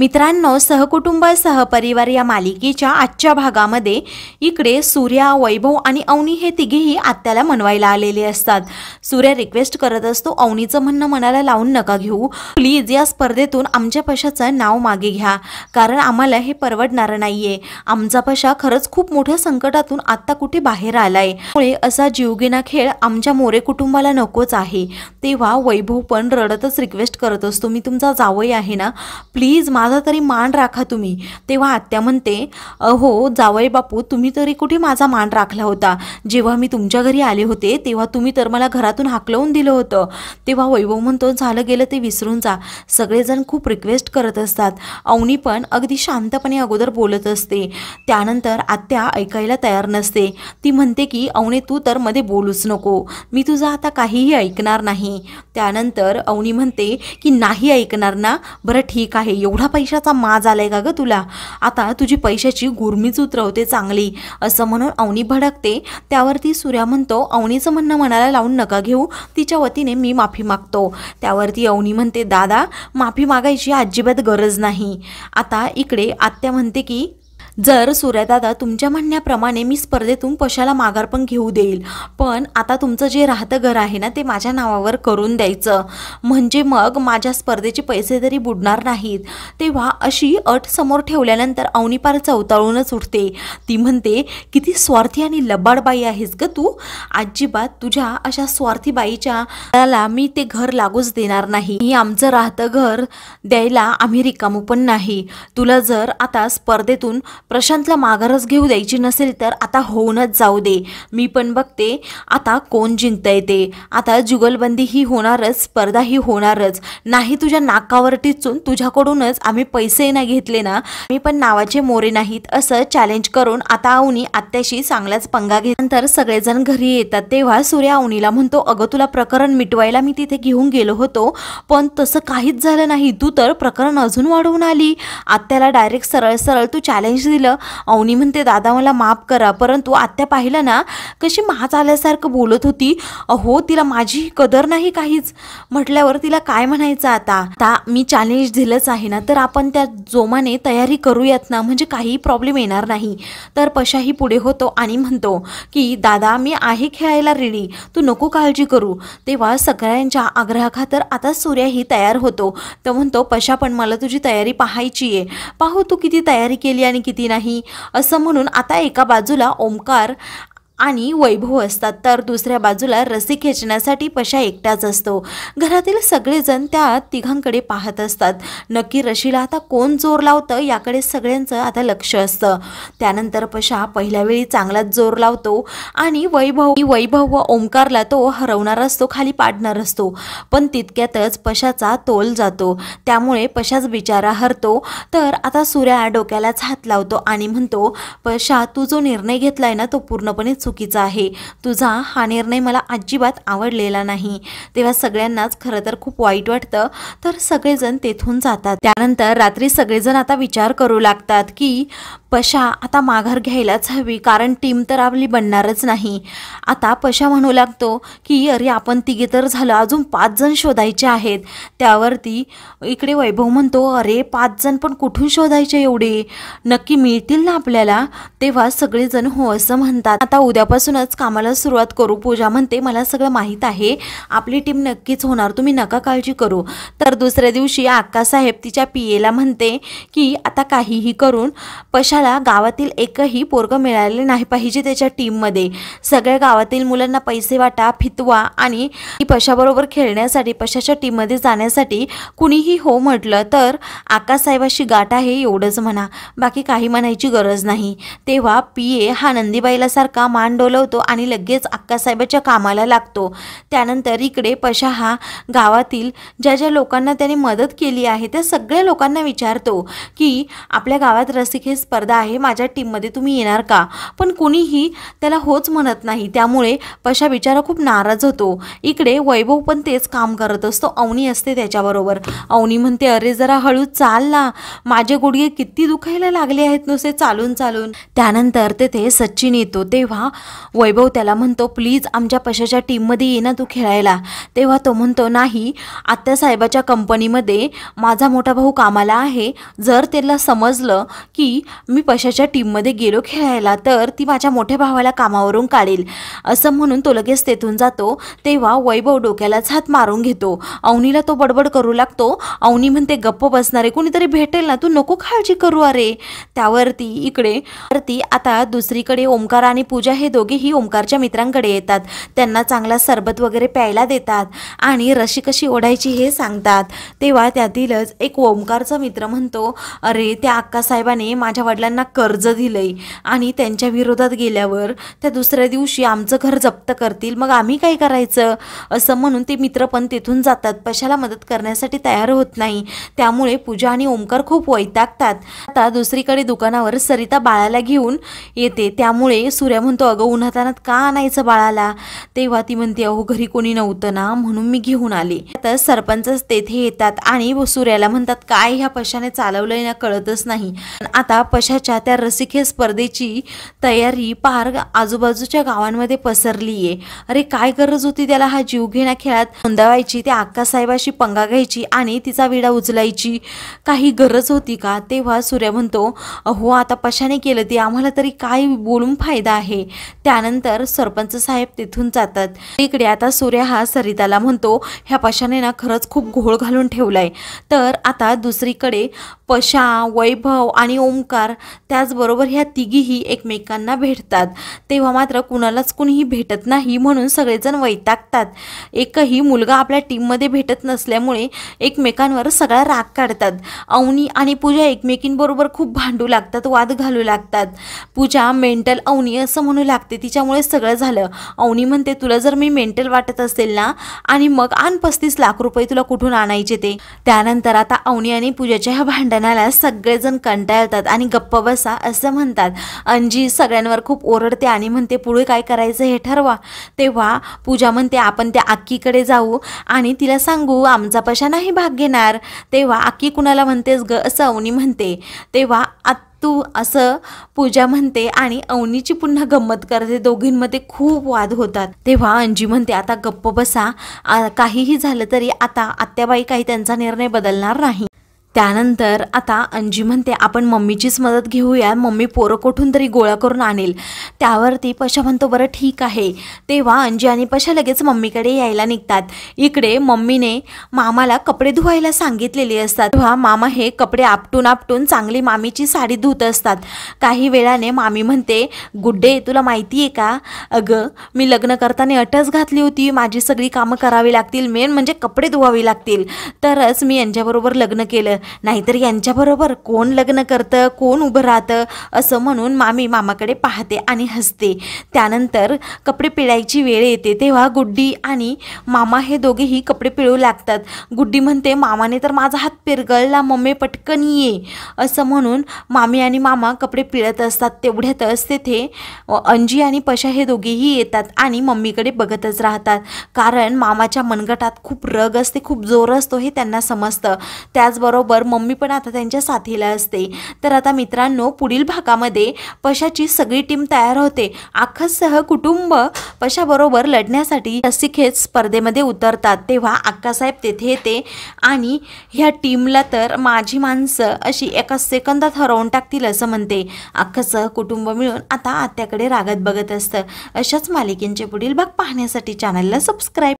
मित्रांनो सहकुटुंब सहपरिवार या मालिकेच्या आजच्या भागामध्ये इकडे सूर्या वैभव आणि अवनी हे तिघेही आत्याला मनवायला आलेले असतात सूर्या रिक्वेस्ट करत असतो अवनीचं म्हणणं मनाला लावून नका घेऊ प्लीज या स्पर्धेतून आमच्या पशाचं नाव मागे घ्या कारण आम्हाला हे परवडणारं नाहीये आमचा पशा खरंच खूप मोठ्या संकटातून आत्ता कुठे बाहेर आलाय त्यामुळे असा जीवगिना खेळ आमच्या मोरे कुटुंबाला नकोच आहे तेव्हा वैभव पण रडतच रिक्वेस्ट करत असतो मी तुमचा जावई आहे ना प्लीज मा माझा तरी मान राखा तुम्ही तेव्हा आत्या म्हणते हो जावई बापू तुम्ही तरी कुठे माझा मान राखला होता जेव्हा मी तुमच्या घरी आले होते तेव्हा तुम्ही तर मला घरातून हाकलवून दिलं होतं तेव्हा वैभव म्हणतो झालं गेलं ते विसरून जा सगळेजण खूप रिक्वेस्ट करत असतात अवनी पण अगदी शांतपणे अगोदर बोलत असते त्यानंतर आत्या ऐकायला तयार नसते ती म्हणते की अवणे तू तर मध्ये बोलूच नको मी तुझं आता काहीही ऐकणार नाही त्यानंतर अवनी म्हणते की नाही ऐकणार ना बरं ठीक आहे एवढा पैशाचा माज आलाय का ग तुला आता तुझी पैशाची गुरमीच उतरवते चांगली असं म्हणून अवनी भडकते त्यावरती सूर्या म्हणतो अवनीचं म्हणणं मनाला लावून नका घेऊ तिच्या वतीने मी माफी मागतो त्यावरती अवनी म्हणते दादा माफी मागायची अजिबात गरज नाही आता इकडे आत्या म्हणते की जर सूर्यदादा तुमच्या म्हणण्याप्रमाणे मी स्पर्धेतून पशाला माघार पण घेऊ देईल पण आता तुमचं जे राहतं घर आहे ना ते माझ्या नावावर करून द्यायचं म्हणजे मग माझ्या स्पर्धेचे पैसे तरी बुडणार नाहीत तेव्हा अशी अट समोर ठेवल्यानंतर अवनीपार चवताळूनच उठते ती म्हणते किती स्वार्थी आणि लबाड बाई आहेस ग तू अजिबात तुझ्या अशा स्वार्थी बाईच्या घराला मी ते घर लागूच देणार नाही आमचं राहतं घर द्यायला आम्ही रिकामू पण नाही तुला जर आता स्पर्धेतून प्रशांतला माघारच घेऊ द्यायची नसेल तर आता होऊनच जाऊ दे मी पण बघते आता कोण जिंकता येते आता जुगलबंदी ही होणारच स्पर्धा ही होणारच नाही तुझ्या नाकावर टिचून तुझ्याकडूनच आम्ही पैसे नाही घेतले ना मी पण नावाचे मोरे नाहीत असं चॅलेंज करून आता अवनी आत्याशी चांगलाच पंगा घेतल्यानंतर नंतर सगळेजण घरी येतात तेव्हा सूर्या अवनीला म्हणतो अगं तुला प्रकरण मिटवायला मी तिथे घेऊन गेलो होतो पण तसं काहीच झालं नाही तू तर प्रकरण अजून वाढवून आली आत्याला डायरेक्ट सरळ सरळ तू चॅलेंज दिलं अवनी म्हणते दादा मला माफ करा परंतु आत्या पाहिलं ना कशी माच आल्यासारखं बोलत होती अहो तिला माझी कदर नाही काहीच म्हटल्यावर तिला काय म्हणायचं आता आता मी चॅलेंज दिलंच आहे ना तर आपण त्या जोमाने तयारी करूयात ना म्हणजे काही प्रॉब्लेम येणार नाही तर पशाही पुढे होतो आणि म्हणतो की दादा मी आहे खेळायला रेडी तू नको काळजी करू तेव्हा सगळ्यांच्या आग्रहाखातर आता सूर्याही तयार होतो तर म्हणतो पशा पण मला तुझी तयारी पाहायची आहे पाहू तू किती तयारी केली आणि किती नाही असं म्हणून आता एका बाजूला ओंकार आणि वैभव असतात तर दुसऱ्या बाजूला रसी खेचण्यासाठी पशा एकटाच असतो घरातील सगळेजण त्या तिघांकडे पाहत असतात नक्की रशीला आता कोण जोर लावतं याकडे सगळ्यांचं आता लक्ष असतं त्यानंतर पशा पहिल्या वेळी चांगलाच जोर लावतो आणि वैभव वैभव व ओंकारला तो हरवणार असतो खाली पाडणार असतो पण तितक्यातच पशाचा तोल जातो त्यामुळे पशाच बिचारा हरतो तर आता सूर्या डोक्यालाच हात लावतो आणि म्हणतो पशा तू जो निर्णय घेतलाय ना तो पूर्णपणे चुकीचा आहे तुझा हा निर्णय मला अजिबात आवडलेला नाही तेव्हा सगळ्यांनाच खरं तर खूप वाईट वाटतं तर सगळेजण तेथून जातात त्यानंतर रात्री सगळेजण आता विचार करू लागतात की पशा आता माघार घ्यायलाच हवी कारण टीम तर आपली बनणारच नाही आता पशा म्हणू लागतो की अरे आपण तिघे तर झालं अजून पाच जण शोधायचे आहेत त्यावरती इकडे वैभव म्हणतो अरे पाच जण पण कुठून शोधायचे एवढे नक्की मिळतील ना आपल्याला तेव्हा सगळेजण हो असं म्हणतात आता उद्यापासूनच कामाला सुरुवात करू पूजा म्हणते मला सगळं माहीत आहे आपली टीम नक्कीच होणार तुम्ही नका काळजी करू तर दुसऱ्या दिवशी आक्कासाहेब तिच्या पी म्हणते की आता काहीही करून पशा मला गावातील एकही पोरग मिळाले नाही पाहिजे त्याच्या टीममध्ये सगळ्या गावातील मुलांना पैसे वाटा फितवा आणि पशाबरोबर खेळण्यासाठी पशाच्या टीममध्ये जाण्यासाठी कुणीही हो म्हटलं तर आकाशसाहेबाशी गाठ आहे एवढंच म्हणा बाकी काही म्हणायची गरज नाही तेव्हा पी ए हा सारखा मान डोलवतो आणि लगेच आक्कासाहेबाच्या कामाला लागतो त्यानंतर इकडे पशा हा गावातील ज्या ज्या लोकांना त्याने मदत केली आहे त्या सगळ्या लोकांना विचारतो की आपल्या गावात रसिक हे स्पर्धा आहे माझ्या टीममध्ये तुम्ही येणार का पण कोणीही त्याला होच म्हणत नाही त्यामुळे पशा बिचारा खूप नाराज होतो इकडे वैभव पण तेच काम करत असतो अवनी असते त्याच्याबरोबर अवनी म्हणते अरे जरा हळू चाल ना माझे गुडघे किती दुखायला लागले आहेत नुसते चालून चालून त्यानंतर तेथे सचिन येतो तेव्हा वैभव त्याला म्हणतो प्लीज आमच्या पशाच्या टीममध्ये ये ना तू खेळायला तेव्हा तो म्हणतो नाही साहेबाच्या कंपनीमध्ये माझा मोठा भाऊ कामाला आहे जर त्याला समजलं की मी मी पशाच्या टीममध्ये गेलो खेळायला तर ती माझ्या मोठ्या भावाला कामावरून काढेल असं म्हणून तो लगेच तेथून जातो तेव्हा वैभव डोक्यालाच हात मारून घेतो अवनीला तो बडबड करू लागतो अवनी म्हणते गप्प बसणारे कुणीतरी भेटेल ना तू नको काळजी करू अरे त्यावरती इकडे ती आता दुसरीकडे ओंकार आणि पूजा हे दोघेही ओंकारच्या मित्रांकडे येतात त्यांना चांगला सरबत वगैरे प्यायला देतात आणि रशी कशी ओढायची हे सांगतात तेव्हा त्यातीलच एक ओमकारचा मित्र म्हणतो अरे त्या अक्कासाहेबाने माझ्या वडिलांना त्यांना कर्ज दिलंय आणि त्यांच्या विरोधात गेल्यावर त्या दुसऱ्या दिवशी आमचं घर जप्त करतील मग आम्ही काय करायचं असं म्हणून ते मित्र पण तिथून जातात पशाला मदत करण्यासाठी तयार होत नाही त्यामुळे पूजा आणि ओमकार खूप वैतागतात आता दुसरीकडे दुकानावर सरिता बाळाला घेऊन येते त्यामुळे सूर्या म्हणतो अगं उन्हातानात का आणायचं बाळाला तेव्हा ती म्हणते अहो घरी कोणी नव्हतं ना म्हणून मी घेऊन आले तर सरपंचच तेथे येतात आणि सूर्याला म्हणतात काय ह्या पशाने चालवलंय ना कळतच नाही आता पशा च्या त्या रसिके स्पर्धेची तयारी पार आजूबाजूच्या गावांमध्ये पसरली आहे अरे काय गरज होती त्याला हा जीवघेण्या खेळात नोंदवायची त्या अक्कासाहेबाशी पंगा घ्यायची आणि तिचा विडा उचलायची काही गरज होती का तेव्हा सूर्य म्हणतो अहो आता पशाने केलं ते आम्हाला तरी काय बोलून फायदा आहे त्यानंतर सरपंच साहेब तिथून जातात इकडे आता सूर्य हा सरिताला म्हणतो ह्या पशाने ना खरंच खूप घोळ घालून ठेवलाय तर आता दुसरीकडे पशा वैभव आणि ओंकार त्याचबरोबर ह्या तिघीही एकमेकांना भेटतात तेव्हा मात्र कुणालाच कुणीही भेटत नाही म्हणून सगळेजण वैतागतात एकही मुलगा आपल्या टीममध्ये भेटत नसल्यामुळे एकमेकांवर सगळा राग काढतात अवनी आणि पूजा एकमेकींबरोबर खूप भांडू लागतात वाद घालू लागतात पूजा मेंटल अवनी असं म्हणू लागते तिच्यामुळे सगळं झालं अवनी म्हणते तुला जर मी मेंटल वाटत असेल ना आणि मग आण पस्तीस लाख रुपये तुला कुठून आणायचे ते त्यानंतर आता अवनी आणि पूजाच्या ह्या भांडणाला सगळेजण कंटाळतात आणि गप्प गप्प बसा असं म्हणतात अंजी सगळ्यांवर खूप ओरडते आणि म्हणते पुढे काय करायचं हे ठरवा तेव्हा पूजा म्हणते आपण त्या आक्कीकडे जाऊ आणि तिला सांगू आमचा पशा नाही भाग घेणार तेव्हा आक्की कुणाला म्हणतेस ग असं अवनी म्हणते तेव्हा तू असं पूजा म्हणते आणि अवनीची पुन्हा गंमत करते दोघींमध्ये खूप वाद होतात तेव्हा अंजी म्हणते आता गप्प बसा काहीही झालं तरी आता आत्याबाई काही त्यांचा निर्णय बदलणार नाही त्यानंतर आता अंजी म्हणते आपण मम्मीचीच मदत घेऊया मम्मी पोरं कुठून तरी गोळा करून आणेल त्यावरती पशा म्हणतो बरं ठीक आहे तेव्हा अंजी आणि पशा लगेच मम्मीकडे यायला निघतात इकडे मम्मीने मामाला कपडे धुवायला सांगितलेले असतात तेव्हा मामा हे कपडे आपटून आपटून चांगली मामीची साडी धुत असतात काही वेळाने मामी म्हणते गुड्डे तुला माहिती आहे का अगं मी लग्न करताना अटच घातली होती माझी सगळी कामं करावी लागतील मेन म्हणजे कपडे धुवावी लागतील तरच मी यांच्याबरोबर लग्न केलं नाहीतर यांच्याबरोबर कोण लग्न करतं कोण उभं राहतं असं म्हणून मामी मामाकडे पाहते आणि हसते त्यानंतर कपडे पिळायची वेळ येते तेव्हा गुड्डी आणि मामा हे दोघेही कपडे पिळू लागतात गुड्डी म्हणते मामाने तर माझा हात पिरगळला मम्मी पटकन ये असं म्हणून मामी आणि मामा कपडे पिळत असतात तेवढ्यातच तेथे अंजी आणि पशा हे दोघेही येतात आणि मम्मीकडे बघतच राहतात कारण मामाच्या मनगटात खूप रग असते खूप जोर असतो हे त्यांना समजतं त्याचबरोबर बरोबर मम्मी पण आता त्यांच्या साथीला असते तर आता मित्रांनो पुढील भागामध्ये पशाची सगळी टीम तयार होते आखस सह कुटुंब पशाबरोबर लढण्यासाठी रस्सीखेच स्पर्धेमध्ये उतरतात तेव्हा अक्कासाहेब तेथे येते आणि ह्या टीमला तर माझी माणसं अशी एका सेकंदात हरवून टाकतील असं म्हणते सह कुटुंब मिळून आता आत्याकडे रागत बघत असतं अशाच मालिकेंचे पुढील भाग पाहण्यासाठी चॅनलला सबस्क्राईब